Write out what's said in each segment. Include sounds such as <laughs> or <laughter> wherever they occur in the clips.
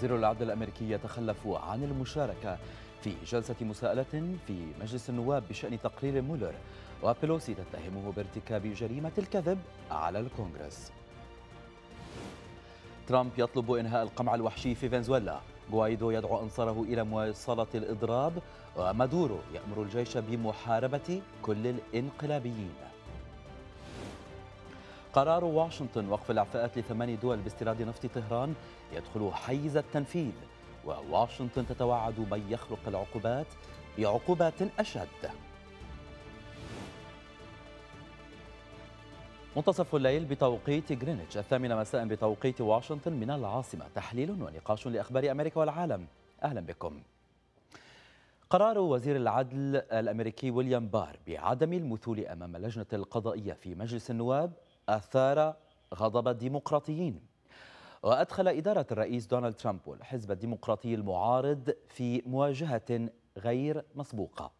وزير العدل الأمريكي يتخلف عن المشاركة في جلسة مساءلة في مجلس النواب بشأن تقرير مولر وبيلوسي تتهمه بارتكاب جريمة الكذب على الكونغرس ترامب يطلب إنهاء القمع الوحشي في فنزويلا غوايدو يدعو أنصاره إلى مواصلة الإضراب ومادورو يأمر الجيش بمحاربة كل الإنقلابيين قرار واشنطن وقف الإعفاءات لثمان دول باستيراد نفط طهران يدخل حيز التنفيذ وواشنطن تتوعد من يخلق العقوبات بعقوبات أشد منتصف الليل بتوقيت غرينتش الثامنة مساء بتوقيت واشنطن من العاصمة تحليل ونقاش لأخبار أمريكا والعالم أهلا بكم قرار وزير العدل الأمريكي ويليام بار بعدم المثول أمام اللجنة القضائية في مجلس النواب أثار غضب الديمقراطيين وأدخل إدارة الرئيس دونالد ترامب والحزب الديمقراطي المعارض في مواجهة غير مسبوقة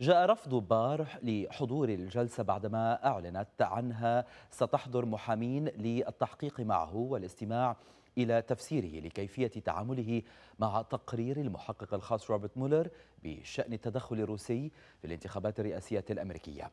جاء رفض بار لحضور الجلسة بعدما أعلنت عنها ستحضر محامين للتحقيق معه والاستماع إلى تفسيره لكيفية تعامله مع تقرير المحقق الخاص روبرت مولر بشأن التدخل الروسي في الانتخابات الرئاسية الأمريكية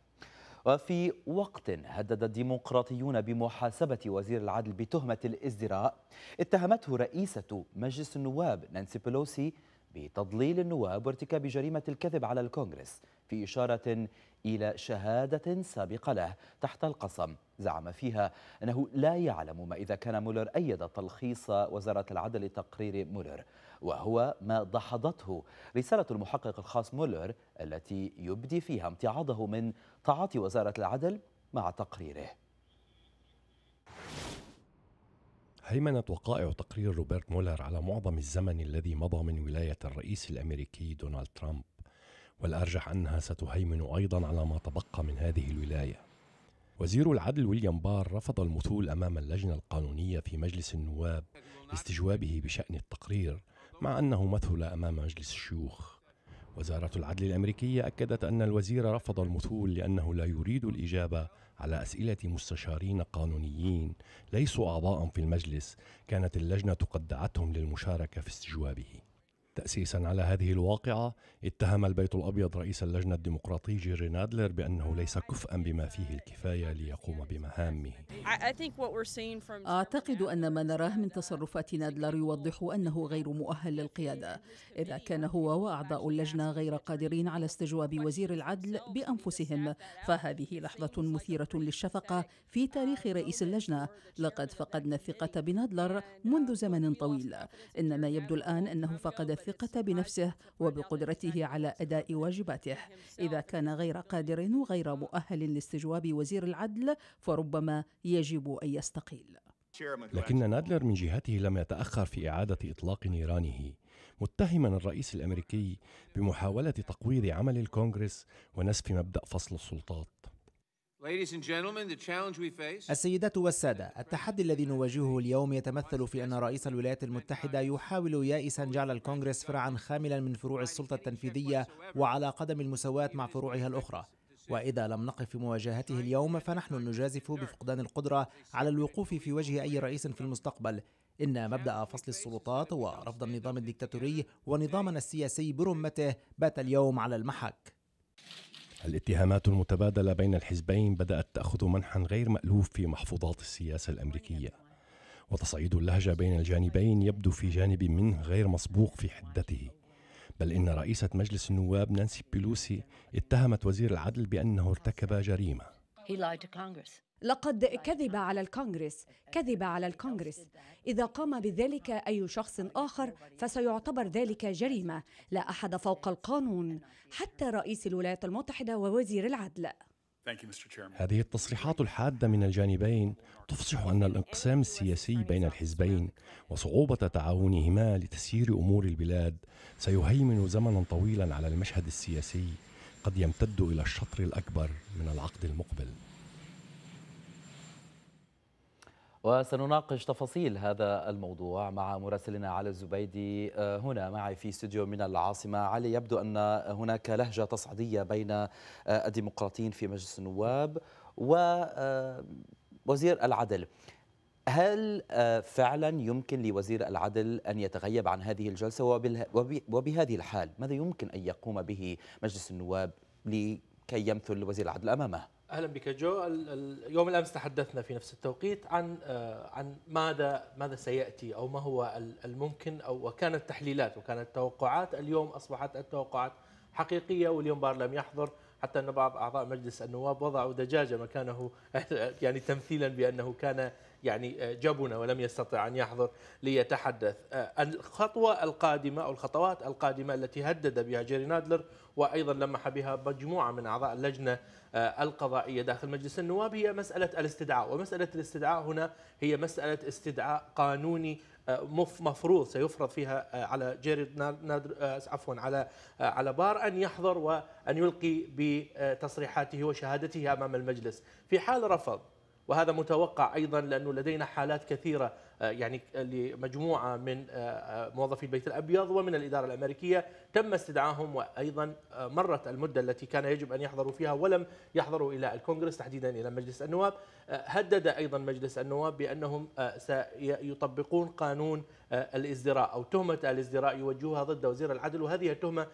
وفي وقت هدد الديمقراطيون بمحاسبة وزير العدل بتهمة الازدراء اتهمته رئيسة مجلس النواب نانسي بيلوسي بتضليل النواب وارتكاب جريمة الكذب على الكونغرس في إشارة إلى شهادة سابقة له تحت القسم زعم فيها أنه لا يعلم ما إذا كان مولر أيد تلخيص وزارة العدل لتقرير مولر وهو ما دحضته رسالة المحقق الخاص مولر التي يبدي فيها امتعاضه من تعاطي وزارة العدل مع تقريره هيمنة وقائع تقرير روبرت مولر على معظم الزمن الذي مضى من ولاية الرئيس الأمريكي دونالد ترامب والأرجح أنها ستهيمن أيضا على ما تبقى من هذه الولاية وزير العدل ويليام بار رفض المثول أمام اللجنة القانونية في مجلس النواب لاستجوابه بشأن التقرير مع أنه مثل أمام مجلس الشيوخ وزارة العدل الأمريكية أكدت أن الوزير رفض المثول لأنه لا يريد الإجابة على أسئلة مستشارين قانونيين ليسوا أعضاء في المجلس كانت اللجنة قد دعتهم للمشاركة في استجوابه تأسيسا على هذه الواقعة اتهم البيت الأبيض رئيس اللجنة الديمقراطي جيري نادلر بأنه ليس كفءا بما فيه الكفاية ليقوم بمهامه أعتقد أن ما نراه من تصرفات نادلر يوضح أنه غير مؤهل للقيادة إذا كان هو وأعضاء اللجنة غير قادرين على استجواب وزير العدل بأنفسهم فهذه لحظة مثيرة للشفقة في تاريخ رئيس اللجنة لقد فقدنا الثقة بنادلر uh, منذ زمن طويل إنما يبدو الآن أنه فقد الثقة بنفسه وبقدرته على أداء واجباته إذا كان غير قادر وغير مؤهل لاستجواب وزير العدل فربما يجب أن يستقيل لكن نادلر من جهته لم يتأخر في إعادة إطلاق نيرانه متهما الرئيس الأمريكي بمحاولة تقويض عمل الكونغرس ونسف مبدأ فصل السلطات السيدات والسادة، التحدي الذي نواجهه اليوم يتمثل في أن رئيس الولايات المتحدة يحاول يائسا جعل الكونغرس فرعا خاملا من فروع السلطة التنفيذية وعلى قدم المساواة مع فروعها الأخرى، وإذا لم نقف في مواجهته اليوم فنحن نجازف بفقدان القدرة على الوقوف في وجه أي رئيس في المستقبل، إن مبدأ فصل السلطات ورفض النظام الدكتاتوري ونظامنا السياسي برمته بات اليوم على المحك. الاتهامات المتبادله بين الحزبين بدات تاخذ منحا غير مالوف في محفوظات السياسه الامريكيه وتصعيد اللهجه بين الجانبين يبدو في جانب منه غير مسبوق في حدته بل ان رئيسه مجلس النواب نانسي بيلوسي اتهمت وزير العدل بانه ارتكب جريمه He lied to Congress. لقد كذب على الكونغرس كذب على الكونغرس اذا قام بذلك اي شخص اخر فسيعتبر ذلك جريمه لا احد فوق القانون حتى رئيس الولايات المتحده ووزير العدل هذه التصريحات الحادة من الجانبين تفصح أن الانقسام السياسي بين الحزبين وصعوبة تعاونهما لتسيير أمور البلاد سيهيمن زمنا طويلا على المشهد السياسي قد يمتد إلى الشطر الأكبر من العقد المقبل وسنناقش تفاصيل هذا الموضوع مع مراسلنا علي الزبيدي آه، هنا معي في استوديو من العاصمة علي يبدو أن هناك لهجة تصعيدية بين آه، الديمقراطيين في مجلس النواب ووزير آه، العدل هل فعلا يمكن لوزير العدل أن يتغيب عن هذه الجلسة وبهذه الحال ماذا يمكن أن يقوم به مجلس النواب لكي يمثل وزير العدل أمامه؟ اهلا بك جو يوم الامس تحدثنا في نفس التوقيت عن آه، عن ماذا ماذا سياتي او ما هو الممكن او وكانت تحليلات وكانت توقعات اليوم اصبحت التوقعات حقيقيه واليوم بار لم يحضر حتى ان بعض اعضاء مجلس النواب وضعوا دجاجه مكانه <laughs> يعني تمثيلا بانه كان يعني آه، جبنا ولم يستطع أن يحضر ليتحدث آه، الخطوة القادمة أو الخطوات القادمة التي هدد بها جيري نادلر وأيضا لمح بها مجموعة من أعضاء اللجنة آه، القضائية داخل مجلس النواب هي مسألة الاستدعاء ومسألة الاستدعاء هنا هي مسألة استدعاء قانوني مفروض سيفرض فيها على جيري نادر عفوا على على بار ان يحضر وان يلقي بتصريحاته وشهادته امام المجلس في حال رفض وهذا متوقع ايضا لانه لدينا حالات كثيره آه، يعني آه، لمجموعه من آه، موظفي البيت الابيض ومن الاداره الامريكيه تم استدعاهم وايضا مرت المده التي كان يجب ان يحضروا فيها ولم يحضروا الى الكونغرس تحديدا الى مجلس النواب هدد ايضا مجلس النواب بانهم سيطبقون قانون الازدراء او تهمه الازدراء يوجهها ضد وزير العدل وهذه التهمه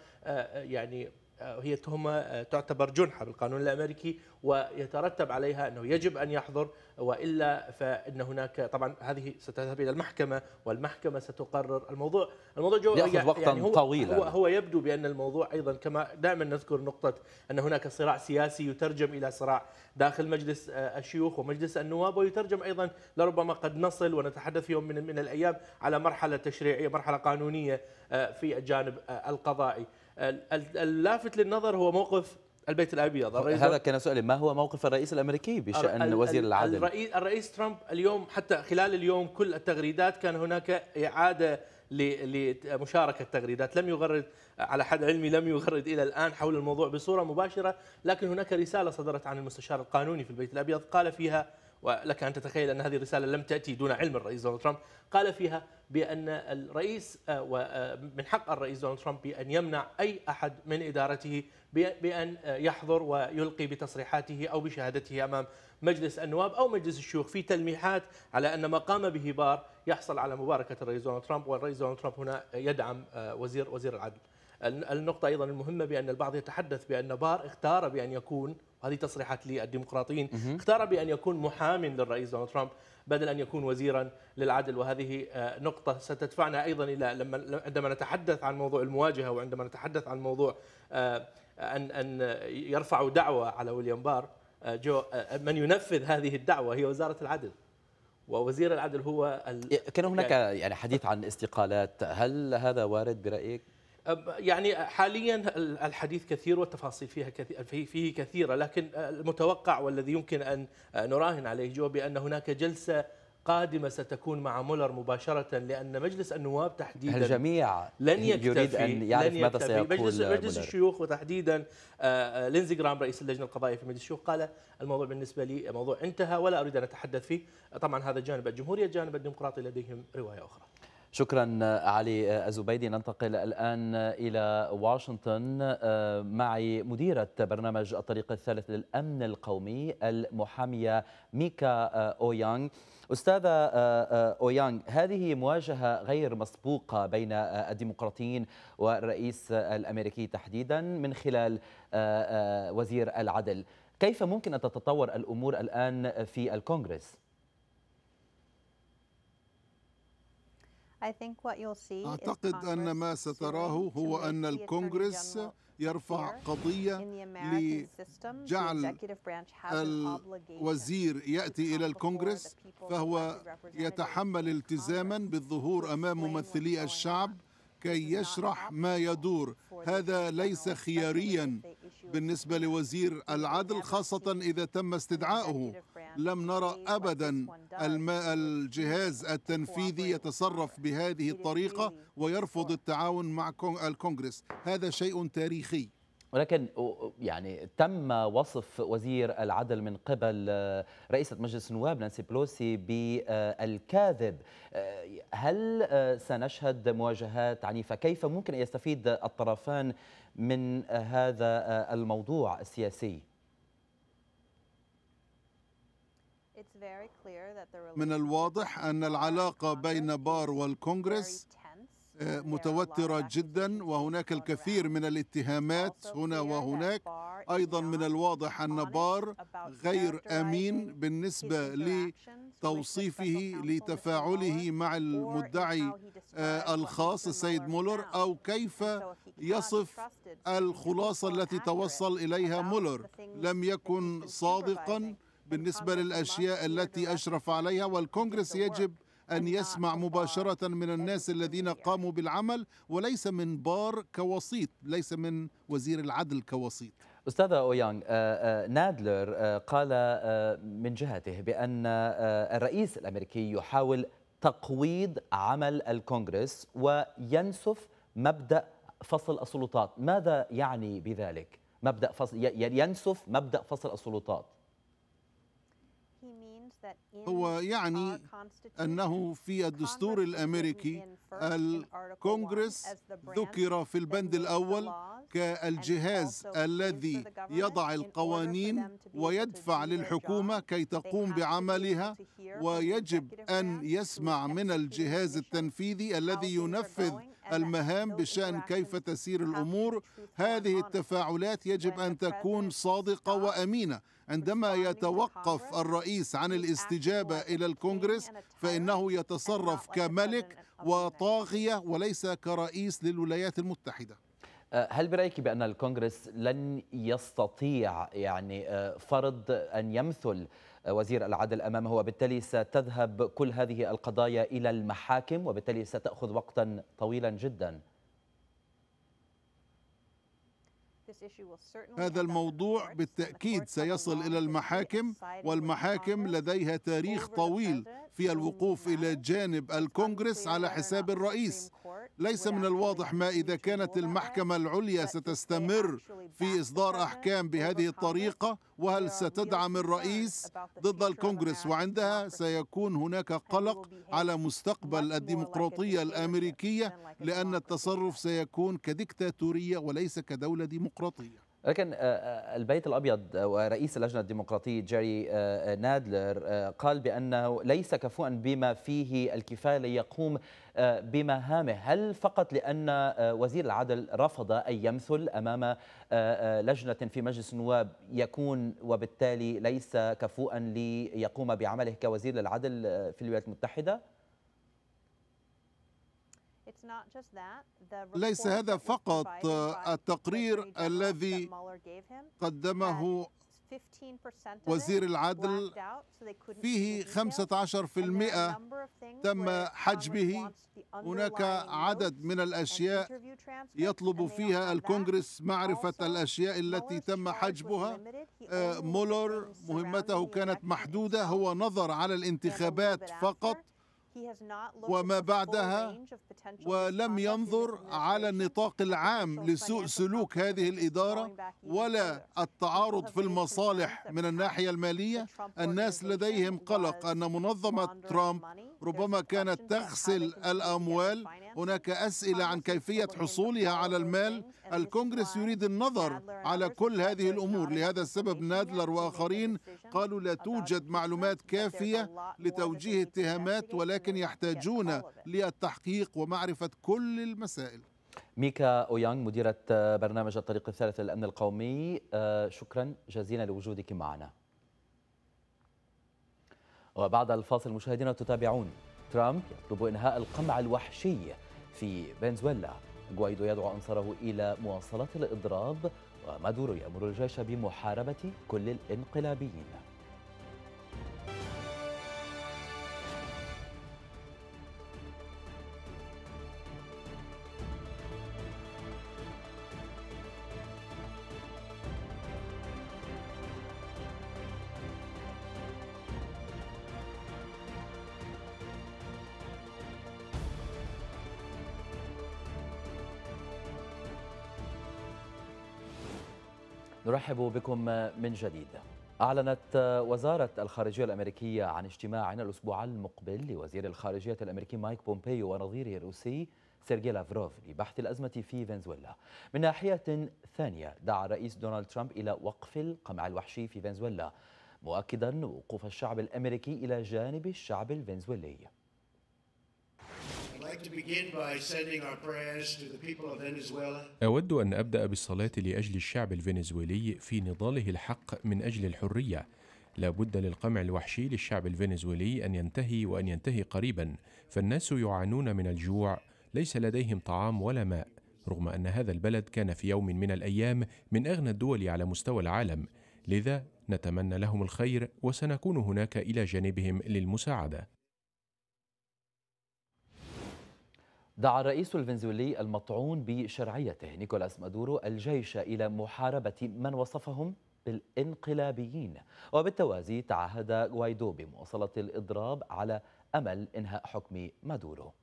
يعني آه، هي تهمة آه، تعتبر جنحة بالقانون الأمريكي ويترتب عليها أنه يجب أن يحضر وإلا فإن هناك طبعا هذه ستذهب إلى المحكمة والمحكمة ستقرر الموضوع الموضوع جو يأخذ يعني وقتا يعني هو طويلا هو, هو يبدو بأن الموضوع أيضا كما دائما نذكر نقطة أن هناك صراع سياسي يترجم إلى صراع داخل مجلس آه، الشيوخ ومجلس النواب ويترجم أيضا لربما قد نصل ونتحدث يوم من, من الأيام على مرحلة تشريعية مرحلة قانونية في الجانب القضائي اللافت للنظر هو موقف البيت الابيض هذا كان سؤالي ما هو موقف الرئيس الامريكي بشان الـ وزير العدل الرئيس الرئيس ترامب اليوم حتى خلال اليوم كل التغريدات كان هناك اعاده لمشاركه التغريدات لم يغرد على حد علمي لم يغرد الى الان حول الموضوع بصوره مباشره لكن هناك رساله صدرت عن المستشار القانوني في البيت الابيض قال فيها ولك أن تتخيل أن هذه الرسالة لم تأتي دون علم الرئيس دونالد ترامب قال فيها بأن الرئيس آه، ومن آه، حق الرئيس دونالد ترامب بأن يمنع أي أحد من إدارته بأن يحضر ويلقي بتصريحاته أو بشهادته أمام مجلس النواب أو مجلس الشيوخ في تلميحات على أن ما قام به بار يحصل على مباركة الرئيس دونالد ترامب والرئيس دونالد ترامب هنا يدعم آه، وزير وزير العدل النقطة أيضا المهمة بأن البعض يتحدث بأن بار اختار بأن يكون هذه تصريحات للديمقراطيين اختار بأن يكون محام للرئيس دونالد ترامب بدل أن يكون وزيرا للعدل وهذه آه، نقطة ستدفعنا أيضا إلى لما عندما نتحدث عن موضوع المواجهة وعندما نتحدث عن موضوع آه، أن أن يرفعوا دعوة على ويليام بار آه، جو من ينفذ هذه الدعوة هي وزارة العدل ووزير العدل هو ال... كان هناك يعني, يعني حديث عن استقالات هل هذا وارد برأيك؟ يعني حاليا الحديث كثير والتفاصيل فيها كثير فيه كثيره لكن المتوقع والذي يمكن ان نراهن عليه جو بان هناك جلسه قادمه ستكون مع مولر مباشره لان مجلس النواب تحديدا الجميع لن <laughs> يكتفي يريد ان يعرف ماذا سيقول مجلس, مجلس الشيوخ وتحديدا آه، آه، لينزي جرام رئيس اللجنه القضائيه في مجلس الشيوخ قال الموضوع بالنسبه لي موضوع انتهى ولا اريد ان اتحدث فيه طبعا هذا جانب الجمهوريه جانب الديمقراطي لديهم روايه اخرى شكرا آه، علي آه، الزبيدي ننتقل الآن آه، إلى واشنطن معي مديرة برنامج الطريق الثالث للأمن القومي المحامية ميكا أويانغ أستاذة أويانغ هذه مواجهة غير مسبوقة بين الديمقراطيين والرئيس الأمريكي تحديدا من خلال وزير العدل كيف ممكن أن تتطور الأمور الآن في الكونغرس؟ أعتقد أن ما ستراه هو أن الكونغرس يرفع قضية لجعل الوزير يأتي إلى الكونغرس فهو يتحمل التزاما بالظهور أمام ممثلي الشعب كي يشرح ما يدور هذا ليس خياريا بالنسبة لوزير العدل خاصة إذا تم استدعائه لم نرى ابدا الجهاز التنفيذي يتصرف بهذه الطريقه ويرفض التعاون مع الكونغرس هذا شيء تاريخي ولكن يعني تم وصف وزير العدل من قبل آه، رئيسة مجلس النواب نانسي بلوسي بالكاذب آه، هل آه، سنشهد مواجهات عنيفة كيف ممكن أن يستفيد الطرفان من هذا الموضوع السياسي؟ من آه، الواضح أن العلاقة بين بار والكونغرس متوترة جدا وهناك الكثير من الاتهامات هنا وهناك أيضا من الواضح أن بار غير أمين بالنسبة لتوصيفه لتفاعله مع المدعي آه، الخاص السيد مولر أو كيف يصف الخلاصة التي توصل إليها مولر لم يكن صادقا بالنسبة للأشياء التي أشرف عليها والكونغرس يجب أن يسمع مباشرة من الناس الذين قاموا بالعمل وليس من بار كوسيط ليس من وزير العدل كوسيط أستاذ أويانغ آه، آه، نادلر آه، قال من جهته بأن الرئيس الأمريكي يحاول تقويض عمل الكونغرس وينسف مبدأ فصل السلطات ماذا يعني بذلك؟ مبدأ فصل ينسف مبدأ فصل السلطات هو يعني أنه في الدستور الأمريكي الكونغرس ذكر في البند الأول كالجهاز الذي يضع القوانين ويدفع للحكومة كي تقوم بعملها ويجب أن يسمع من الجهاز التنفيذي الذي ينفذ المهام بشان كيف تسير الامور هذه التفاعلات يجب ان تكون صادقه وامينه عندما يتوقف الرئيس عن الاستجابه الى الكونغرس فانه يتصرف كملك وطاغيه وليس كرئيس للولايات المتحده أه، هل برايك بان الكونغرس لن يستطيع يعني أه، فرض ان يمثل وزير العدل أمامه وبالتالي ستذهب كل هذه القضايا إلى المحاكم وبالتالي ستأخذ وقتا طويلا جدا هذا الموضوع بالتأكيد سيصل إلى المحاكم والمحاكم لديها تاريخ طويل في الوقوف إلى جانب الكونغرس على حساب الرئيس ليس من الواضح ما إذا كانت المحكمة العليا ستستمر في إصدار أحكام بهذه الطريقة وهل ستدعم الرئيس ضد الكونغرس وعندها سيكون هناك قلق على مستقبل الديمقراطية الأمريكية لأن التصرف سيكون كديكتاتورية وليس كدولة ديمقراطية لكن آه، آه، البيت الابيض آه، ورئيس اللجنه الديمقراطيه جيري نادلر قال بانه ليس كفؤا بما فيه الكفايه ليقوم بمهامه، هل فقط لان وزير العدل رفض ان يمثل امام لجنه في مجلس النواب يكون وبالتالي ليس كفؤا ليقوم بعمله كوزير للعدل في الولايات المتحده؟ ليس هذا فقط التقرير الذي قدمه وزير العدل فيه 15% تم حجبه هناك عدد من الأشياء يطلب فيها الكونغرس معرفة الأشياء التي تم حجبها مولر آه، مهمته كانت محدودة هو نظر على الانتخابات فقط وما بعدها ولم ينظر على النطاق العام لسوء سلوك هذه الإدارة ولا التعارض في المصالح من الناحية المالية الناس لديهم قلق أن منظمة ترامب ربما كانت تغسل الأموال هناك أسئلة عن كيفية حصولها على المال الكونغرس يريد النظر على كل هذه الأمور لهذا السبب نادلر وآخرين قالوا لا توجد معلومات كافية لتوجيه اتهامات ولكن يحتاجون للتحقيق ومعرفة كل المسائل ميكا أويانغ مديرة برنامج الطريق الثالث للأمن القومي آه، شكرا جزيلا لوجودك معنا وبعد الفاصل مشاهدينا تتابعون ترامب يطلب إنهاء القمع الوحشي في فنزويلا غوايدو يدعو أنصاره إلى مواصلة الإضراب ومادورو يأمر الجيش بمحاربة كل الانقلابيين نرحب بكم من جديد أعلنت وزارة الخارجية الأمريكية عن اجتماع الأسبوع المقبل لوزير الخارجية الأمريكي مايك بومبيو ونظيره الروسي سيرجي لافروف لبحث الأزمة في فنزويلا من ناحية ثانية دعا الرئيس دونالد ترامب إلى وقف القمع الوحشي في فنزويلا مؤكدا وقوف الشعب الأمريكي إلى جانب الشعب الفنزويلي أود أن أبدأ بالصلاة لأجل الشعب الفنزويلي في نضاله الحق من أجل الحرية لا بد للقمع الوحشي للشعب الفنزويلي أن ينتهي وأن ينتهي قريبا فالناس يعانون من الجوع ليس لديهم طعام ولا ماء رغم أن هذا البلد كان في يوم من الأيام من أغنى الدول على مستوى العالم لذا نتمنى لهم الخير وسنكون هناك إلى جانبهم للمساعدة دعا الرئيس الفنزويلي المطعون بشرعيته نيكولاس مادورو الجيش إلى محاربة من وصفهم بالانقلابيين وبالتوازي تعهد غوايدو بمواصلة الإضراب على أمل إنهاء حكم مادورو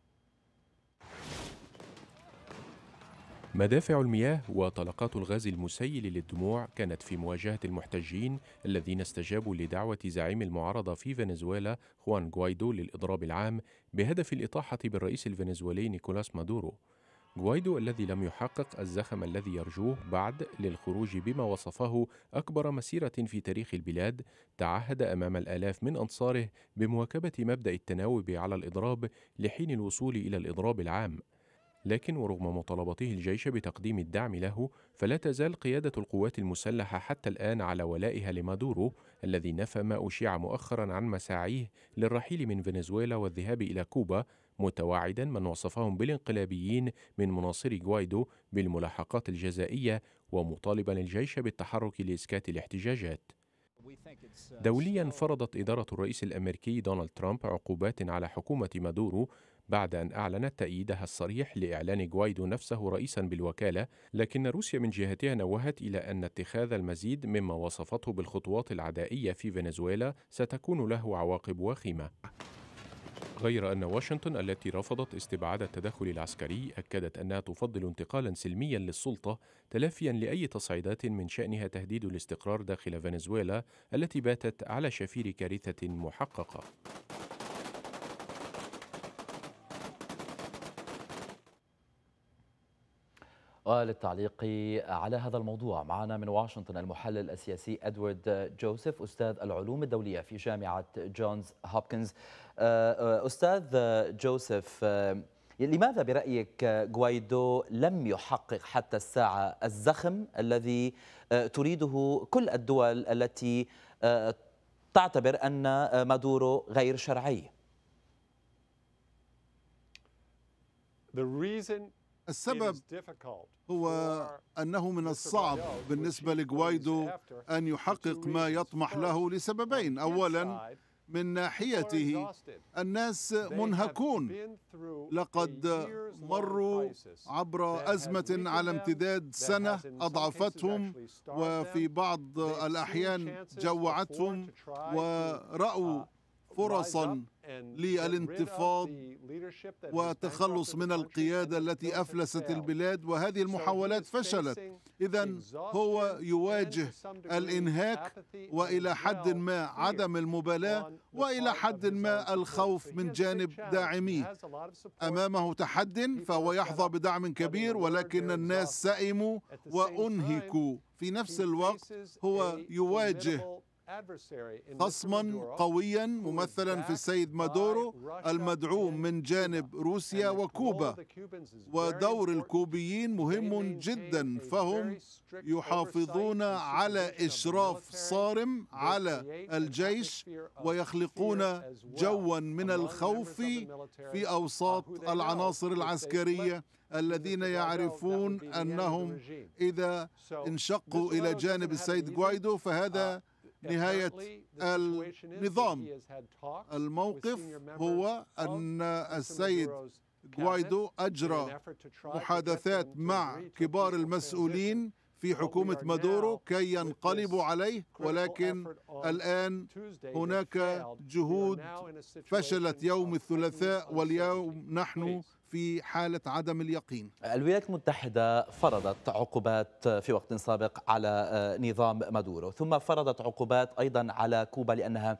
مدافع المياه وطلقات الغاز المسيل للدموع كانت في مواجهة المحتجين الذين استجابوا لدعوة زعيم المعارضة في فنزويلا خوان غوايدو للإضراب العام بهدف الإطاحة بالرئيس الفنزويلي نيكولاس مادورو غوايدو الذي لم يحقق الزخم الذي يرجوه بعد للخروج بما وصفه أكبر مسيرة في تاريخ البلاد تعهد أمام الآلاف من أنصاره بمواكبة مبدأ التناوب على الإضراب لحين الوصول إلى الإضراب العام لكن ورغم مطالبته الجيش بتقديم الدعم له فلا تزال قيادة القوات المسلحة حتى الآن على ولائها لمادورو الذي نفى ما أشيع مؤخرا عن مساعيه للرحيل من فنزويلا والذهاب إلى كوبا متواعدا من وصفهم بالانقلابيين من مناصري جوايدو بالملاحقات الجزائية ومطالبا الجيش بالتحرك لإسكات الاحتجاجات دوليا فرضت إدارة الرئيس الأمريكي دونالد ترامب عقوبات على حكومة مادورو بعد أن أعلنت تأييدها الصريح لإعلان جوايدو نفسه رئيسا بالوكالة، لكن روسيا من جهتها نوهت إلى أن اتخاذ المزيد مما وصفته بالخطوات العدائية في فنزويلا ستكون له عواقب وخيمة. غير أن واشنطن التي رفضت استبعاد التدخل العسكري أكدت أنها تفضل انتقالا سلميا للسلطة تلافيا لأي تصعيدات من شأنها تهديد الاستقرار داخل فنزويلا التي باتت على شفير كارثة محققة. وللتعليق على هذا الموضوع معنا من واشنطن المحلل السياسي ادوارد جوزيف استاذ العلوم الدوليه في جامعه جونز هوبكنز آه، آه، استاذ جوزيف آه، لماذا برايك غوايدو لم يحقق حتى الساعه الزخم الذي تريده كل الدول التي تعتبر ان مادورو غير شرعي The reason السبب هو أنه من الصعب بالنسبة لجوايدو أن يحقق ما يطمح له لسببين أولا من ناحيته الناس منهكون لقد مروا عبر أزمة على امتداد سنة أضعفتهم وفي بعض الأحيان جوعتهم ورأوا فرصا للانتفاض والتخلص من القياده التي افلست البلاد وهذه المحاولات فشلت اذا هو يواجه الانهاك والى حد ما عدم المبالاه والى حد ما الخوف من جانب داعميه امامه تحد فهو يحظى بدعم كبير ولكن الناس سئموا وانهكوا في نفس الوقت هو يواجه خصما قويا ممثلا في السيد مادورو المدعوم من جانب روسيا وكوبا ودور الكوبيين مهم جدا فهم يحافظون على اشراف صارم على الجيش ويخلقون جوا من الخوف في اوساط العناصر العسكريه الذين يعرفون انهم اذا انشقوا الى جانب السيد جوايدو فهذا uh, نهاية النظام الموقف هو أن السيد غوايدو أجرى محادثات مع كبار المسؤولين في حكومة مادورو كي ينقلبوا عليه ولكن الآن هناك جهود فشلت يوم الثلاثاء واليوم نحن في حالة عدم اليقين الولايات المتحدة فرضت عقوبات في وقت سابق على آه، نظام مادورو ثم فرضت عقوبات أيضا على كوبا لأنها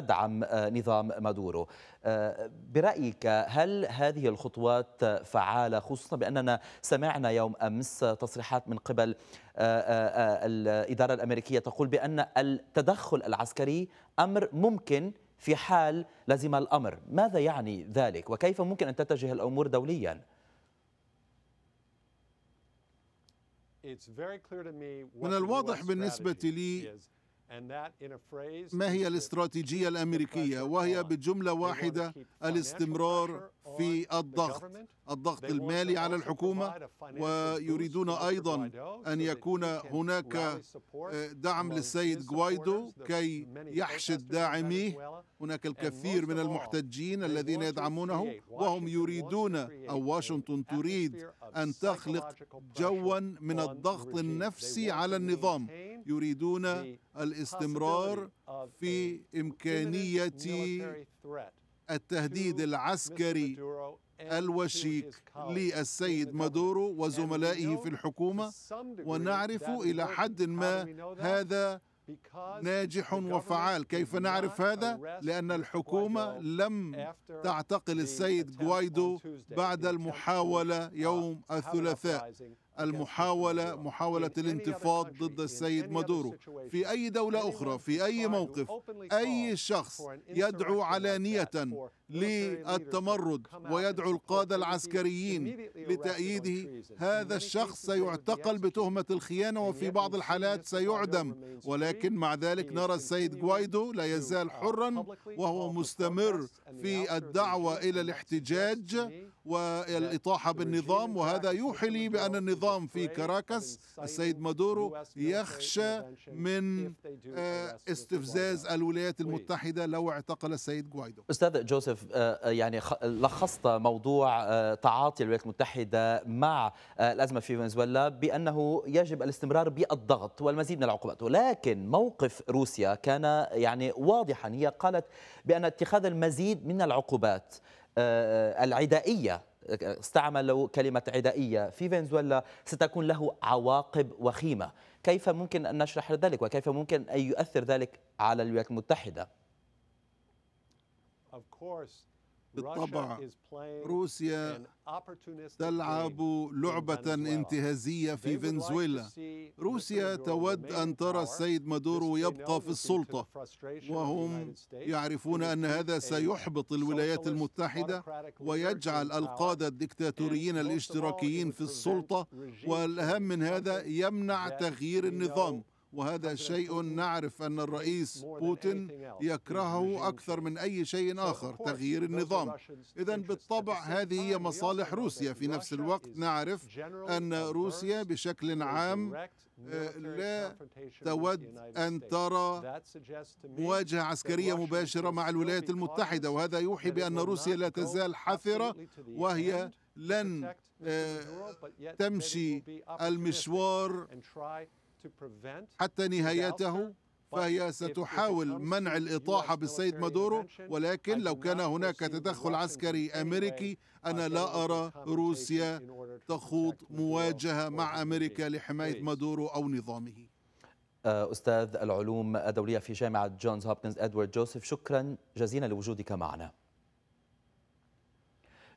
تدعم آه، نظام مادورو آه، برأيك هل هذه الخطوات فعالة خصوصا بأننا سمعنا يوم أمس تصريحات من قبل آه، الإدارة الأمريكية تقول بأن التدخل العسكري أمر ممكن في حال لزم الأمر ماذا يعني ذلك وكيف ممكن أن تتجه الأمور دولياً؟ من الواضح بالنسبة لي ما هي الاستراتيجية الأمريكية؟ وهي بجملة واحدة الاستمرار في الضغط الضغط المالي على الحكومة ويريدون أيضا أن يكون هناك آه، دعم للسيد جوايدو كي يحشد داعميه هناك الكثير من المحتجين الذين يدعمونه وهم يريدون أو واشنطن تريد أن تخلق جوا من الضغط النفسي على النظام يريدون الاستمرار في إمكانية التهديد العسكري الوشيك للسيد مادورو وزملائه في الحكومة ونعرف إلى حد ما هذا ناجح وفعال كيف نعرف هذا لان الحكومه لم تعتقل السيد جوايدو بعد المحاوله يوم الثلاثاء المحاولة محاولة الانتفاض ضد السيد مادورو في أي دولة أخرى في أي موقف أي شخص يدعو علانية للتمرد ويدعو القادة العسكريين لتأييده هذا الشخص سيعتقل بتهمة الخيانة وفي بعض الحالات سيعدم ولكن مع ذلك نرى السيد جوايدو لا يزال uh, حرا وهو مستمر في الدعوة إلى الاحتجاج والإطاحة بالنظام وهذا يوحي لي بأن النظام النظام في كاراكاس السيد مادورو يخشى من آه، استفزاز الولايات المتحدة لو اعتقل السيد غوايدو أستاذ جوزيف آه، آه، يعني لخصت موضوع تعاطي الولايات المتحدة مع الأزمة في فنزويلا بأنه يجب الاستمرار بالضغط والمزيد من العقوبات ولكن موقف روسيا كان يعني واضحا هي قالت بأن اتخاذ المزيد من العقوبات العدائية استعملوا كلمة عدائية في فنزويلا ستكون له عواقب وخيمة كيف ممكن أن نشرح ذلك وكيف ممكن أن يؤثر ذلك على الولايات المتحدة؟ بالطبع روسيا تلعب لعبة انتهازية في فنزويلا روسيا تود أن ترى السيد مادورو يبقى في السلطة وهم يعرفون أن هذا سيحبط الولايات المتحدة ويجعل القادة الدكتاتوريين الاشتراكيين في السلطة والأهم من هذا يمنع تغيير النظام وهذا شيء نعرف أن الرئيس بوتين يكرهه أكثر من أي شيء آخر تغيير النظام إذا بالطبع هذه هي مصالح روسيا في نفس الوقت نعرف أن روسيا بشكل عام آه، لا تود أن ترى مواجهة عسكرية مباشرة مع الولايات المتحدة وهذا يوحي بأن روسيا لا تزال حثره وهي لن تمشي المشوار حتى نهايته فهي ستحاول منع الإطاحة بالسيد مادورو ولكن لو كان هناك تدخل عسكري أمريكي أنا لا أرى روسيا تخوض مواجهة مع أمريكا لحماية مادورو أو نظامه أه، أستاذ العلوم الدولية في جامعة جونز هوبكنز أدوارد جوزيف شكرا جزيلا لوجودك معنا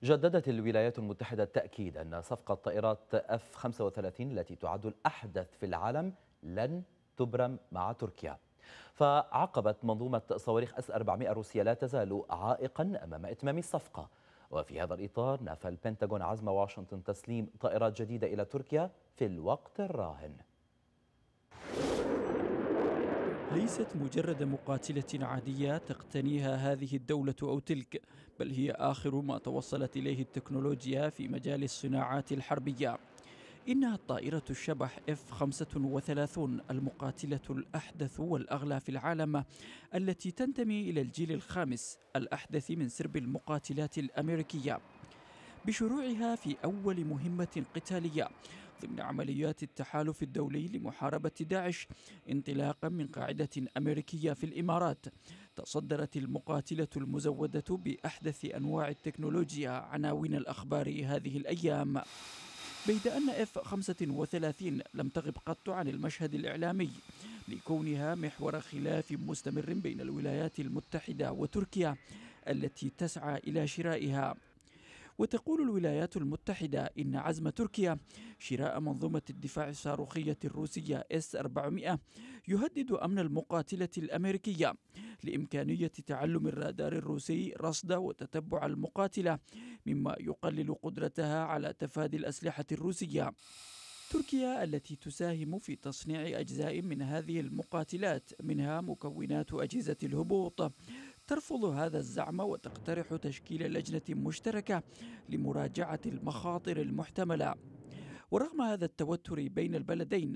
جددت الولايات المتحدة التأكيد أن صفقة طائرات F-35 التي تعد الأحدث في العالم لن تبرم مع تركيا فعقبت منظومة صواريخ أس 400 الروسية لا تزال عائقا أمام إتمام الصفقة وفي هذا الإطار نفى البنتاغون عزم واشنطن تسليم طائرات جديدة إلى تركيا في الوقت الراهن ليست مجرد مقاتلة عادية تقتنيها هذه الدولة أو تلك بل هي آخر ما توصلت إليه التكنولوجيا في مجال الصناعات الحربية إنها الطائرة الشبح F-35 المقاتلة الأحدث والأغلى في العالم التي تنتمي إلى الجيل الخامس الأحدث من سرب المقاتلات الأمريكية بشروعها في أول مهمة قتالية ضمن عمليات التحالف الدولي لمحاربة داعش انطلاقا من قاعدة أمريكية في الإمارات تصدرت المقاتلة المزودة بأحدث أنواع التكنولوجيا عناوين الأخبار هذه الأيام بيد أن اف 35 لم تغب قط عن المشهد الإعلامي لكونها محور خلاف مستمر بين الولايات المتحدة وتركيا التي تسعى إلى شرائها وتقول الولايات المتحدة إن عزم تركيا شراء منظومة الدفاع الصاروخية الروسية S 400 يهدد أمن المقاتلة الأمريكية لإمكانية تعلم الرادار الروسي رصد وتتبع المقاتلة مما يقلل قدرتها على تفادي الأسلحة الروسية تركيا التي تساهم في تصنيع أجزاء من هذه المقاتلات منها مكونات أجهزة الهبوط ترفض هذا الزعم وتقترح تشكيل لجنة مشتركة لمراجعة المخاطر المحتملة ورغم هذا التوتر بين البلدين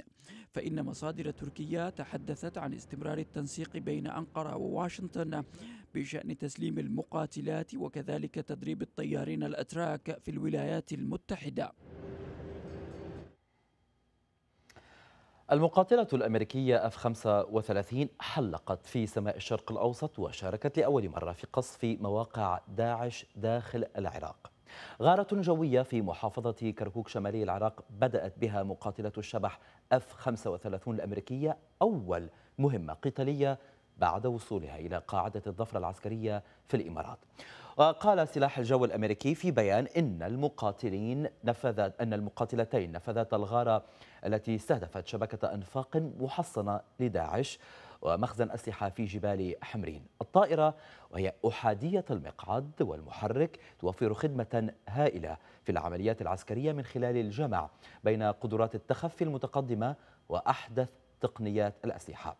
فإن مصادر تركيا تحدثت عن استمرار التنسيق بين أنقرة وواشنطن بشأن تسليم المقاتلات وكذلك تدريب الطيارين الأتراك في الولايات المتحدة المقاتلة الأمريكية اف 35 حلقت في سماء الشرق الأوسط وشاركت لأول مرة في قصف مواقع داعش داخل العراق غارة جوية في محافظة كركوك شمالي العراق بدأت بها مقاتلة الشبح اف 35 الأمريكية أول مهمة قتالية بعد وصولها إلى قاعدة الظفرة العسكرية في الإمارات وقال سلاح الجو الأمريكي في بيان إن المقاتلين نفذت أن المقاتلتين نفذت الغارة التي استهدفت شبكة أنفاق محصنة لداعش ومخزن أسلحة في جبال حمرين الطائرة وهي أحادية المقعد والمحرك توفر خدمة هائلة في العمليات العسكرية من خلال الجمع بين قدرات التخفي المتقدمة وأحدث تقنيات الأسلحة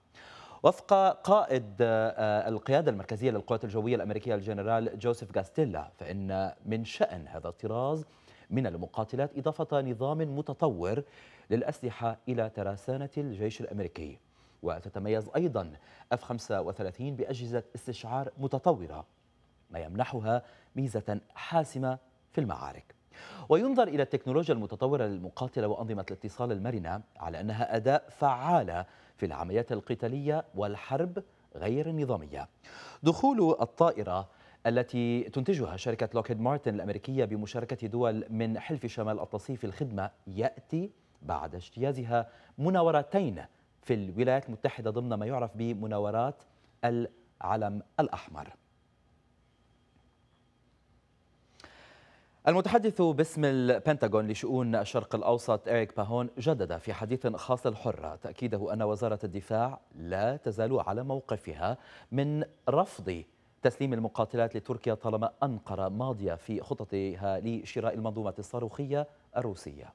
وفق قائد آه، القيادة المركزية للقوات الجوية الأمريكية الجنرال جوزيف غاستيلا فإن من شأن هذا الطراز من المقاتلات إضافة نظام متطور للأسلحة إلى ترسانة الجيش الأمريكي وتتميز أيضا F-35 بأجهزة استشعار متطورة ما يمنحها ميزة حاسمة في المعارك وينظر إلى التكنولوجيا المتطورة للمقاتلة وأنظمة الاتصال المرنة على أنها أداة فعالة في العمليات القتالية والحرب غير النظامية دخول الطائرة التي تنتجها شركة لوكيد مارتن الأمريكية بمشاركة دول من حلف شمال الأطلسي في الخدمة يأتي بعد اجتيازها مناورتين في الولايات المتحدة ضمن ما يعرف بمناورات العلم الأحمر المتحدث باسم البنتاغون لشؤون الشرق الأوسط إريك باهون جدد في حديث خاص الحرة تأكيده أن وزارة الدفاع لا تزال على موقفها من رفض تسليم المقاتلات لتركيا طالما أنقرة ماضية في خططها لشراء المنظومة الصاروخية الروسية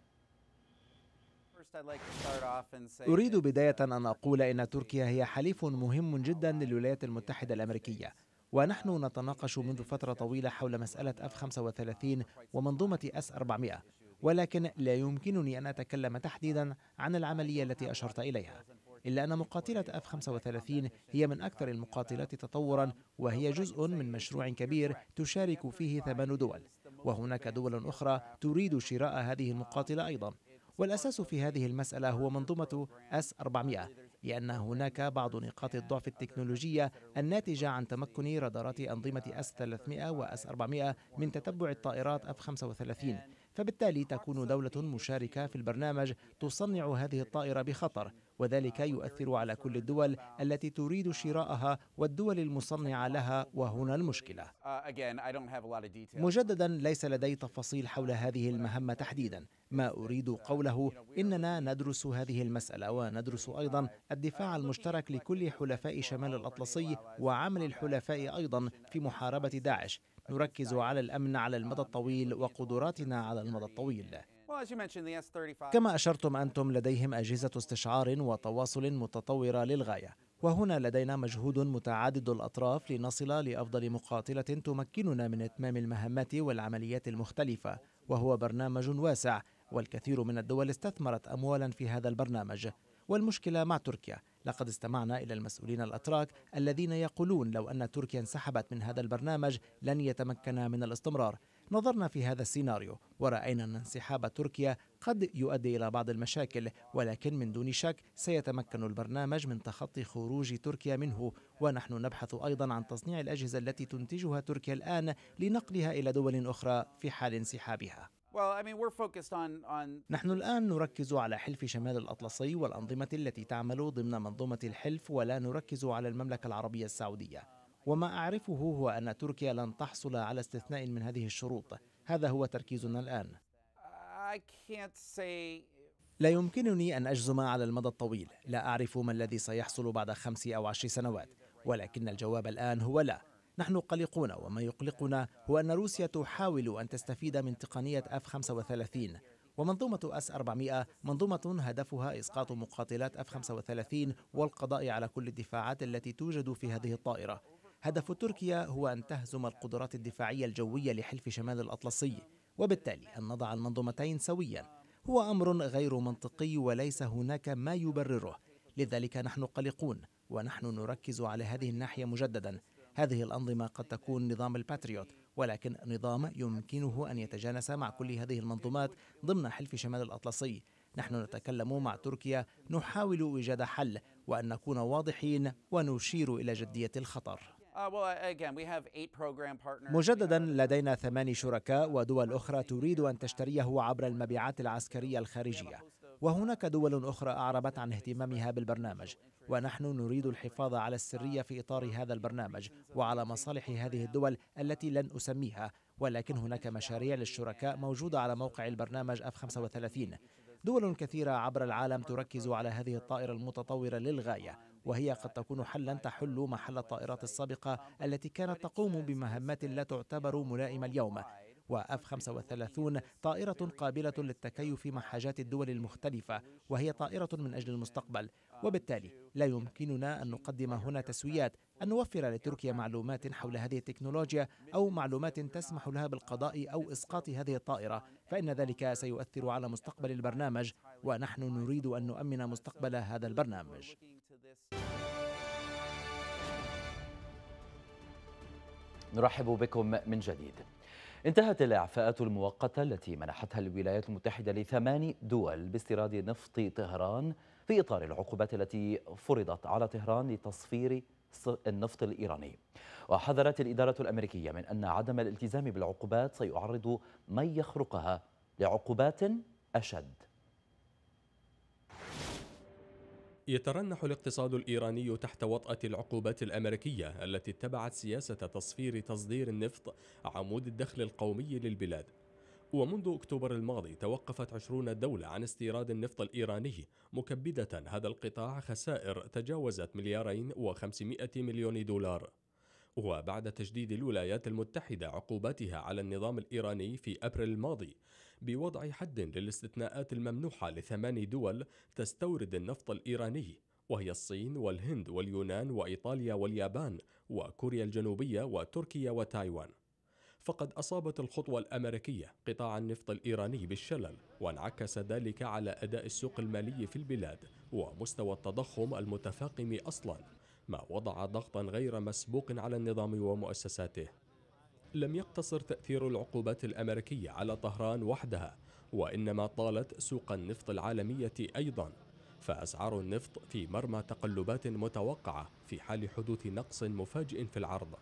أريد بداية أن أقول أن تركيا هي حليف مهم جدا للولايات المتحدة الأمريكية ونحن نتناقش منذ فترة طويلة حول مسألة F-35 ومنظومة S-400 ولكن لا يمكنني أن أتكلم تحديدا عن العملية التي أشرت إليها إلا أن مقاتلة اف 35 هي من أكثر المقاتلات تطورا وهي جزء من مشروع كبير تشارك فيه ثمان دول وهناك دول أخرى تريد شراء هذه المقاتلة أيضا والأساس في هذه المسألة هو منظومة أس 400 لأن هناك بعض نقاط الضعف التكنولوجية الناتجة عن تمكن رادارات أنظمة أس 300 وأس 400 من تتبع الطائرات أف 35 فبالتالي تكون دولة مشاركة في البرنامج تصنع هذه الطائرة بخطر وذلك يؤثر على كل الدول التي تريد شراءها والدول المصنعة لها وهنا المشكلة uh, مجددا ليس لدي تفاصيل حول هذه المهمة تحديدا ما أريد قوله إننا ندرس هذه المسألة وندرس أيضا الدفاع المشترك لكل حلفاء شمال الأطلسي وعمل الحلفاء أيضا في محاربة داعش نركز على الأمن على المدى الطويل وقدراتنا على المدى الطويل كما أشرتم أنتم لديهم أجهزة استشعار وتواصل متطورة للغاية وهنا لدينا مجهود متعدد الأطراف لنصل لأفضل مقاتلة تمكننا من إتمام المهمات والعمليات المختلفة وهو برنامج واسع والكثير من الدول استثمرت أموالا في هذا البرنامج والمشكلة مع تركيا لقد استمعنا إلى المسؤولين الأتراك الذين يقولون لو أن تركيا انسحبت من هذا البرنامج لن يتمكنا من الاستمرار نظرنا في هذا السيناريو ورأينا أن انسحاب تركيا قد يؤدي إلى بعض المشاكل ولكن من دون شك سيتمكن البرنامج من تخطي خروج تركيا منه ونحن نبحث أيضا عن تصنيع الأجهزة التي تنتجها تركيا الآن لنقلها إلى دول أخرى في حال انسحابها نحن الآن نركز على حلف شمال الأطلسي والأنظمة التي تعمل ضمن منظومة الحلف ولا نركز على المملكة العربية السعودية وما أعرفه هو أن تركيا لن تحصل على استثناء من هذه الشروط هذا هو تركيزنا الآن uh, لا يمكنني أن أجزم على المدى الطويل لا أعرف ما الذي سيحصل بعد خمس أو عشر سنوات ولكن الجواب الآن هو لا نحن قلقون وما يقلقنا هو أن روسيا تحاول أن تستفيد من تقنية اف 35 ومنظومة اس 400 منظومة هدفها اسقاط مقاتلات اف 35 والقضاء على كل الدفاعات التي توجد في هذه الطائرة. هدف تركيا هو أن تهزم القدرات الدفاعية الجوية لحلف شمال الأطلسي وبالتالي أن نضع المنظومتين سويا هو أمر غير منطقي وليس هناك ما يبرره لذلك نحن قلقون ونحن نركز على هذه الناحية مجددا هذه الأنظمة قد تكون نظام الباتريوت ولكن نظام يمكنه أن يتجانس مع كل هذه المنظومات ضمن حلف شمال الأطلسي نحن نتكلم مع تركيا نحاول إيجاد حل وأن نكون واضحين ونشير إلى جدية الخطر uh, uh, مجددا لدينا ثماني شركاء ودول أخرى تريد أن تشتريه عبر المبيعات العسكرية الخارجية وهناك دول أخرى أعربت عن اهتمامها بالبرنامج ونحن نريد الحفاظ على السرية في إطار هذا البرنامج وعلى مصالح هذه الدول التي لن أسميها ولكن هناك مشاريع للشركاء موجودة على موقع البرنامج اف 35 دول كثيرة عبر العالم تركز على هذه الطائرة المتطورة للغاية وهي قد تكون حلا تحل محل الطائرات السابقة التي كانت تقوم بمهمات لا تعتبر ملائمة اليوم وأف 35 طائرة قابلة للتكيف مع حاجات الدول المختلفة وهي طائرة من أجل المستقبل وبالتالي لا يمكننا أن نقدم هنا تسويات أن نوفر لتركيا معلومات حول هذه التكنولوجيا أو معلومات تسمح لها بالقضاء أو إسقاط هذه الطائرة فإن ذلك سيؤثر على مستقبل البرنامج ونحن نريد أن نؤمن مستقبل هذا البرنامج نرحب بكم من جديد انتهت الإعفاءات المؤقتة التي منحتها الولايات المتحدة لثمان دول باستيراد نفط طهران في إطار العقوبات التي فرضت على طهران لتصفير النفط الإيراني وحذرت الإدارة الأمريكية من أن عدم الالتزام بالعقوبات سيعرض من يخرقها لعقوبات أشد يترنح الاقتصاد الإيراني تحت وطأة العقوبات الأمريكية التي اتبعت سياسة تصفير تصدير النفط عمود الدخل القومي للبلاد ومنذ أكتوبر الماضي توقفت عشرون دولة عن استيراد النفط الإيراني مكبدة هذا القطاع خسائر تجاوزت مليارين وخمسمائة مليون دولار وبعد تجديد الولايات المتحدة عقوباتها على النظام الإيراني في أبريل الماضي بوضع حد للاستثناءات الممنوحة لثمان دول تستورد النفط الإيراني وهي الصين والهند واليونان وإيطاليا واليابان وكوريا الجنوبية وتركيا وتايوان فقد أصابت الخطوة الأمريكية قطاع النفط الإيراني بالشلل وانعكس ذلك على أداء السوق المالي في البلاد ومستوى التضخم المتفاقم أصلاً ما وضع ضغطا غير مسبوق على النظام ومؤسساته لم يقتصر تأثير العقوبات الأمريكية على طهران وحدها وإنما طالت سوق النفط العالمية أيضا فأسعار النفط في مرمى تقلبات متوقعة في حال حدوث نقص مفاجئ في العرض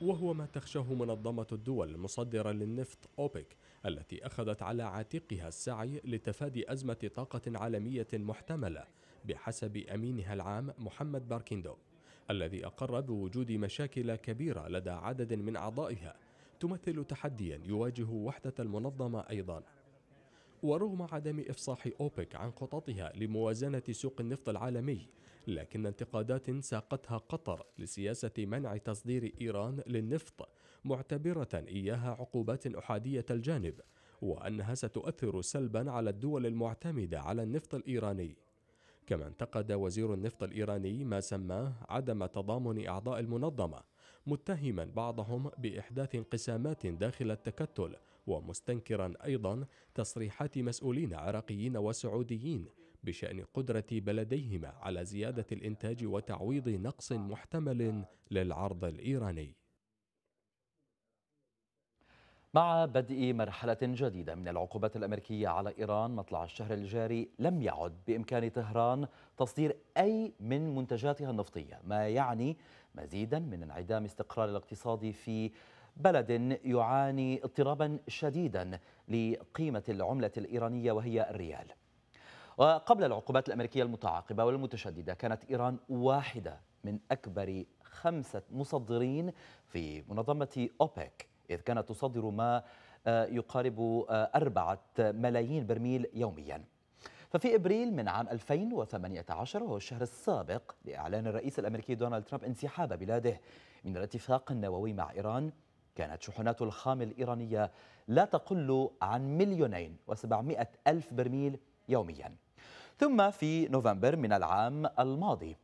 وهو ما تخشاه منظمة الدول المصدرة للنفط أوبك التي أخذت على عاتقها السعي لتفادي أزمة طاقة عالمية محتملة بحسب أمينها العام محمد باركيندو الذي أقر بوجود مشاكل كبيرة لدى عدد من أعضائها تمثل تحديا يواجه وحدة المنظمة أيضا ورغم عدم إفصاح أوبك عن خططها لموازنة سوق النفط العالمي لكن انتقادات ساقتها قطر لسياسة منع تصدير إيران للنفط معتبرة إياها عقوبات أحادية الجانب وأنها ستؤثر سلبا على الدول المعتمدة على النفط الإيراني كما انتقد وزير النفط الإيراني ما سماه عدم تضامن أعضاء المنظمة متهما بعضهم باحداث انقسامات داخل التكتل ومستنكرا ايضا تصريحات مسؤولين عراقيين وسعوديين بشان قدره بلديهما على زياده الانتاج وتعويض نقص محتمل للعرض الايراني مع بدء مرحلة جديدة من العقوبات الأمريكية على إيران مطلع الشهر الجاري لم يعد بإمكان طهران تصدير أي من منتجاتها النفطية ما يعني مزيدا من انعدام استقرار الاقتصاد في بلد يعاني اضطرابا شديدا لقيمة العملة الإيرانية وهي الريال وقبل العقوبات الأمريكية المتعاقبة والمتشددة كانت إيران واحدة من أكبر خمسة مصدرين في منظمة أوبك إذ كانت تصدر ما آه، يقارب آه، أربعة ملايين برميل يومياً ففي ابريل من عام 2018 وهو الشهر السابق لاعلان الرئيس الامريكي دونالد ترامب انسحاب بلاده من الاتفاق النووي مع ايران كانت شحنات الخام الايرانيه لا تقل عن مليونين و الف برميل يوميا ثم في نوفمبر من العام الماضي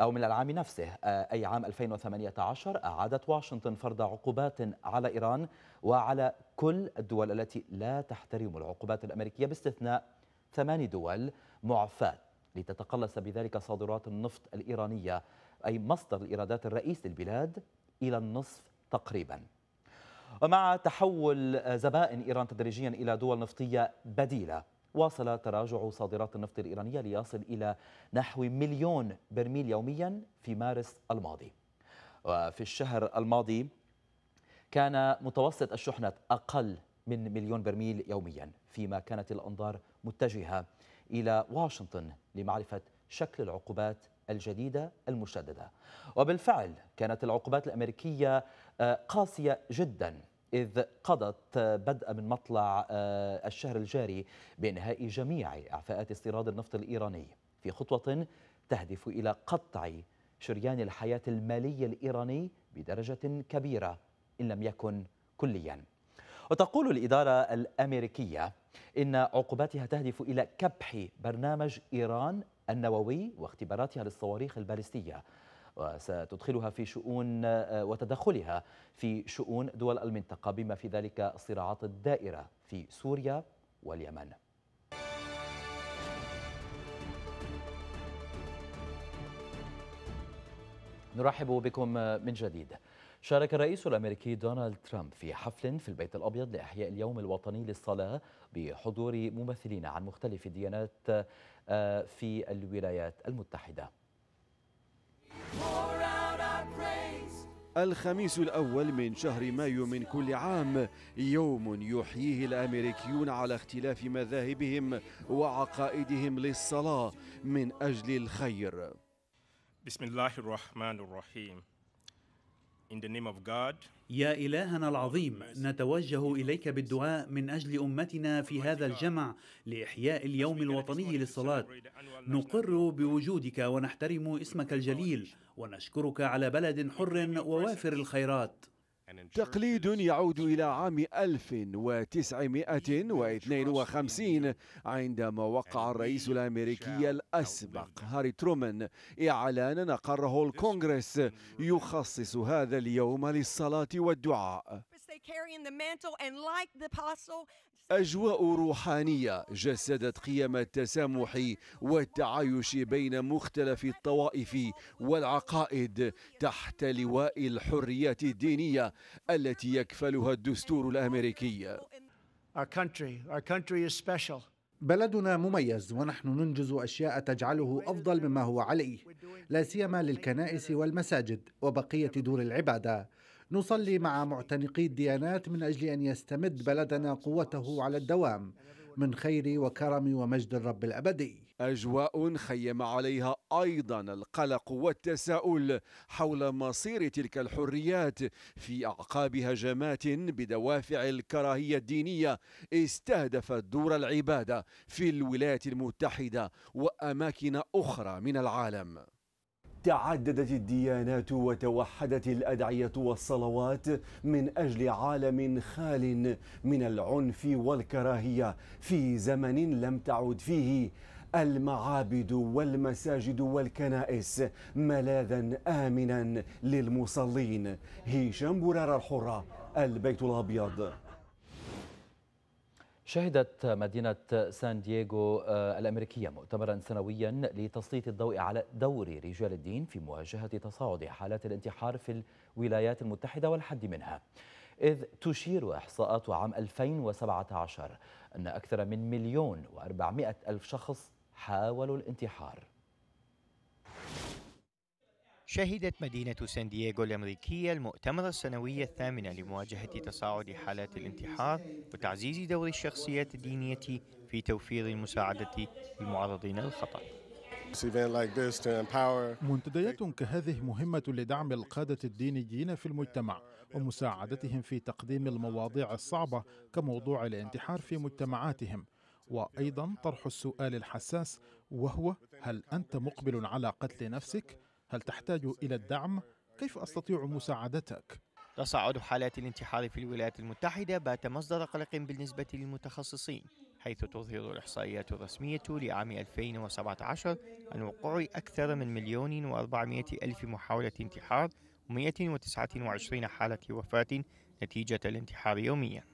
أو من العام نفسه آه، أي عام 2018 أعادت واشنطن فرض عقوبات على إيران وعلى كل الدول التي لا تحترم العقوبات الأمريكية باستثناء ثماني دول معفاة لتتقلص بذلك صادرات النفط الإيرانية أي مصدر الإيرادات الرئيس للبلاد إلى النصف تقريباً ومع تحول زبائن إيران تدريجيا إلى دول نفطية بديلة واصل تراجع صادرات النفط الإيرانية ليصل إلى نحو مليون برميل يوميا في مارس الماضي وفي الشهر الماضي كان متوسط الشحنة أقل من مليون برميل يوميا فيما كانت الأنظار متجهة إلى واشنطن لمعرفة شكل العقوبات الجديدة المشددة وبالفعل كانت العقوبات الأمريكية آه، قاسية جدا إذ قضت آه، بدءا من مطلع آه، الشهر الجاري بإنهاء جميع إعفاءات استيراد النفط الإيراني في خطوة تهدف إلى قطع شريان الحياة المالي الإيراني بدرجة كبيرة إن لم يكن كلياً وتقول الإدارة الأمريكية إن عقوباتها تهدف إلى كبح برنامج إيران النووي واختباراتها للصواريخ البالستية وستدخلها في شؤون وتدخلها في شؤون دول المنطقة بما في ذلك الصراعات الدائرة في سوريا واليمن نرحب بكم من جديد شارك الرئيس الأمريكي دونالد ترامب في حفل في البيت الأبيض لإحياء اليوم الوطني للصلاة بحضور ممثلين عن مختلف الديانات آه، في الولايات المتحدة الخميس الأول من شهر مايو من كل عام يوم يحييه الأمريكيون على اختلاف مذاهبهم وعقائدهم للصلاة من أجل الخير بسم الله الرحمن الرحيم يا إلهنا العظيم نتوجه إليك بالدعاء من أجل أمتنا في هذا الجمع لإحياء اليوم الوطني للصلاة نقر بوجودك ونحترم اسمك الجليل ونشكرك على بلد حر ووافر الخيرات تقليد يعود إلى عام 1952 عندما وقع الرئيس الأمريكي الأسبق هاري ترومان إعلانا نقره الكونغرس يخصص هذا اليوم للصلاة والدعاء أجواء روحانية جسدت قيم التسامح والتعايش بين مختلف الطوائف والعقائد تحت لواء الحريات الدينية التي يكفلها الدستور الأمريكي. بلدنا مميز ونحن ننجز اشياء تجعله افضل مما هو عليه لا سيما للكنائس والمساجد وبقيه دور العباده نصلي مع معتنقي الديانات من أجل أن يستمد بلدنا قوته على الدوام من خير وكرم ومجد الرب الأبدي أجواء خيم عليها أيضا القلق والتساؤل حول مصير تلك الحريات في أعقاب هجمات بدوافع الكراهية الدينية استهدفت دور العبادة في الولايات المتحدة وأماكن أخرى من العالم تعددت الديانات وتوحدت الادعيه والصلوات من اجل عالم خال من العنف والكراهيه في زمن لم تعد فيه المعابد والمساجد والكنائس ملاذا امنا للمصلين هشام برار الحره البيت الابيض شهدت مدينة سان دييغو آه، الأمريكية مؤتمرا سنويا لتسليط الضوء على دور رجال الدين في مواجهة تصاعد حالات الانتحار في الولايات المتحدة والحد منها إذ تشير إحصاءات عام 2017 أن أكثر من مليون وأربعمائة ألف شخص حاولوا الانتحار شهدت مدينة سان دييغو الأمريكية المؤتمر السنوي الثامن لمواجهة تصاعد حالات الانتحار وتعزيز دور الشخصيات الدينية في توفير المساعدة للمعرضين للخطر. منتديات كهذه مهمة لدعم القادة الدينيين في المجتمع ومساعدتهم في تقديم المواضيع الصعبة كموضوع الانتحار في مجتمعاتهم وأيضا طرح السؤال الحساس وهو هل أنت مقبل على قتل نفسك؟ هل تحتاج إلى الدعم؟ كيف أستطيع مساعدتك؟ تصاعد حالات الانتحار في الولايات المتحدة بات مصدر قلق بالنسبة للمتخصصين حيث تظهر الإحصائيات الرسمية لعام 2017 عن وقوع أكثر من مليون وأربعمائة ألف محاولة انتحار و129 حالة وفاة نتيجة الانتحار يومياً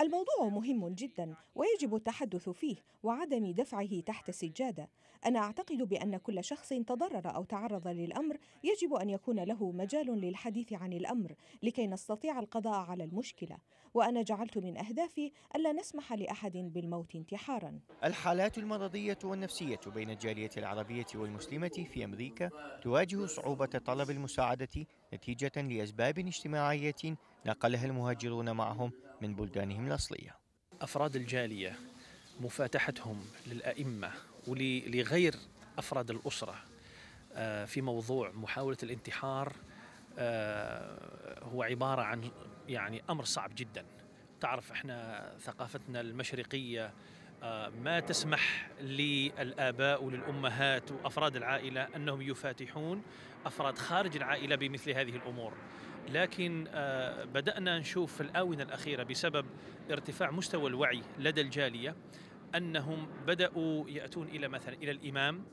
الموضوع مهم جدا ويجب التحدث فيه وعدم دفعه تحت السجادة أنا أعتقد بأن كل شخص تضرر أو تعرض للأمر يجب أن يكون له مجال للحديث عن الأمر لكي نستطيع القضاء على المشكلة وأنا جعلت من أهدافي ألا نسمح لأحد بالموت انتحارا الحالات المرضية والنفسية بين الجالية العربية والمسلمة في أمريكا تواجه صعوبة طلب المساعدة نتيجة لأسباب اجتماعية نقلها المهاجرون معهم من بلدانهم الأصلية أفراد الجالية مفاتحتهم للأئمة ولغير أفراد الأسرة آه، في موضوع محاولة الانتحار آه، هو عبارة عن يعني أمر صعب جدا تعرف احنا ثقافتنا المشرقية آه، ما تسمح للآباء وللأمهات وأفراد العائلة أنهم يفاتحون أفراد خارج العائلة بمثل هذه الأمور لكن آه، بدأنا نشوف في الآونة الأخيرة بسبب ارتفاع مستوى الوعي لدى الجالية أنهم بدأوا يأتون إلى مثلا إلى الإمام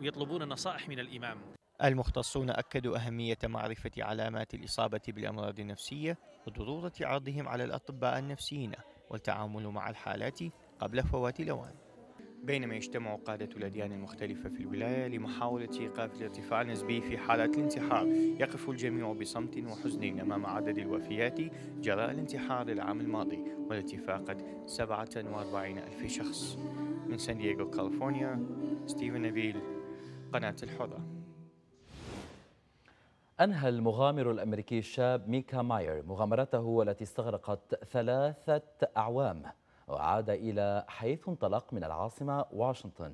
ويطلبون نصائح من الإمام المختصون أكدوا أهمية معرفة علامات الإصابة بالأمراض النفسية وضرورة عرضهم على الأطباء النفسيين والتعامل مع الحالات قبل فوات الأوان بينما يجتمع قادة الأديان المختلفة في الولاية لمحاولة إيقاف الارتفاع النسبي في حالة الانتحار يقف الجميع بصمت وحزن أمام عدد الوفيات جراء الانتحار العام الماضي والتي فاقت 47 ألف شخص من سان دييغو كاليفورنيا ستيفن نبيل قناة الحرة أنهى المغامر الأمريكي الشاب ميكا ماير مغامرته التي استغرقت ثلاثة أعوام وعاد إلى حيث انطلق من العاصمة واشنطن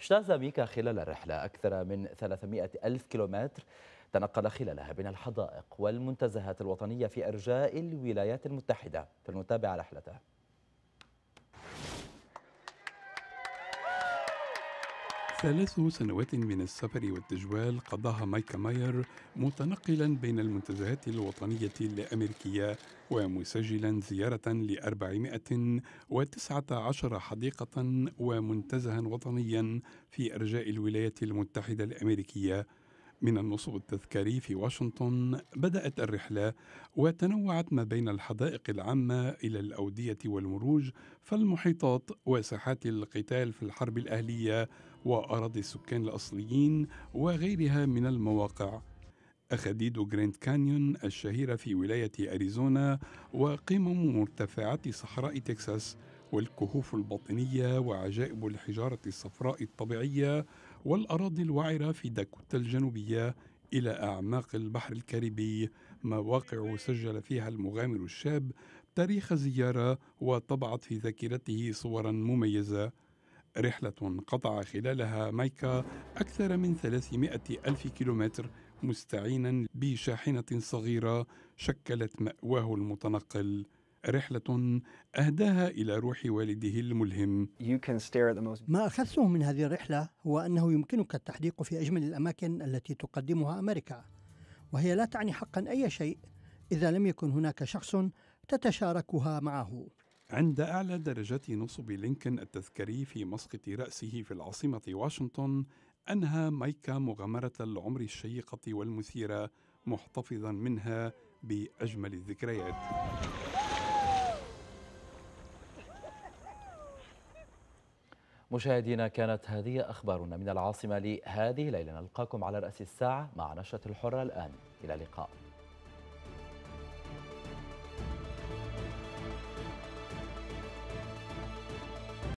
اجتاز ميكا خلال الرحلة أكثر من 300 ألف كيلومتر تنقل خلالها بين الحدائق والمنتزهات الوطنية في أرجاء الولايات المتحدة فلنتابع رحلته ثلاث سنوات من السفر والتجوال قضاها مايكا ماير متنقلا بين المنتزهات الوطنية الأمريكية ومسجلا زيارة ل 419 حديقة ومنتزها وطنيا في أرجاء الولايات المتحدة الأمريكية من النصب التذكاري في واشنطن بدأت الرحلة وتنوعت ما بين الحدائق العامة إلى الأودية والمروج فالمحيطات وساحات القتال في الحرب الأهلية وأراضي السكان الأصليين وغيرها من المواقع أخاديد جراند كانيون الشهيرة في ولاية أريزونا وقمم مرتفعات صحراء تكساس والكهوف الباطنية وعجائب الحجارة الصفراء الطبيعية والأراضي الوعرة في داكوتا الجنوبية إلى أعماق البحر الكاريبي مواقع سجل فيها المغامر الشاب تاريخ زيارة وطبعت في ذاكرته صورا مميزة رحلة قطع خلالها مايكا أكثر من 300 ألف كيلومتر مستعينا بشاحنة صغيرة شكلت مأواه المتنقل رحلة أهداها إلى روح والده الملهم ما أخذته من هذه الرحلة هو أنه يمكنك التحديق في أجمل الأماكن التي تقدمها أمريكا وهي لا تعني حقا أي شيء إذا لم يكن هناك شخص تتشاركها معه عند أعلى درجة نصب لينكولن التذكاري في مسقط رأسه في العاصمة واشنطن أنهى مايكا مغامرة العمر الشيقة والمثيرة محتفظا منها بأجمل الذكريات مشاهدينا كانت هذه أخبارنا من العاصمة لهذه ليلة نلقاكم على رأس الساعة مع نشرة الحرة الآن إلى اللقاء